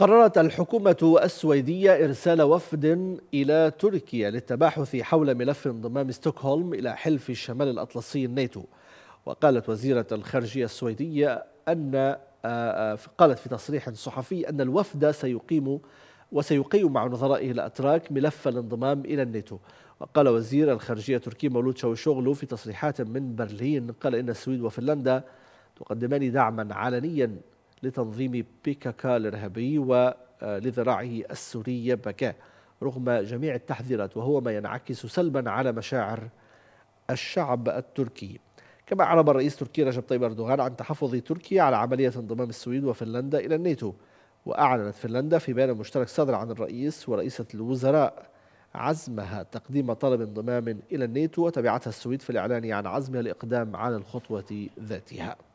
قررت الحكومة السويدية إرسال وفد إلى تركيا للتباحث حول ملف انضمام ستوكهولم إلى حلف الشمال الأطلسي الناتو وقالت وزيرة الخارجية السويدية أن آه، آه، قالت في تصريح صحفي أن الوفد سيقيم وسيقيم مع نظرائه الأتراك ملف الانضمام إلى الناتو وقال وزير الخارجية التركي مولود شوشوغلو في تصريحات من برلين قال إن السويد وفنلندا تقدمان دعما علنيا لتنظيم بيكاكا الإرهابي ولذراعه آه، السورية بكاء رغم جميع التحذيرات وهو ما ينعكس سلبا على مشاعر الشعب التركي كما أعرب الرئيس التركي رجب طيب أردوغان عن تحفظ تركيا على عملية انضمام السويد وفنلندا إلى الناتو وأعلنت فنلندا في بيان مشترك صدر عن الرئيس ورئيسة الوزراء عزمها تقديم طلب انضمام إلى الناتو وتبعتها السويد في الإعلان عن عزمها الإقدام على الخطوة ذاتها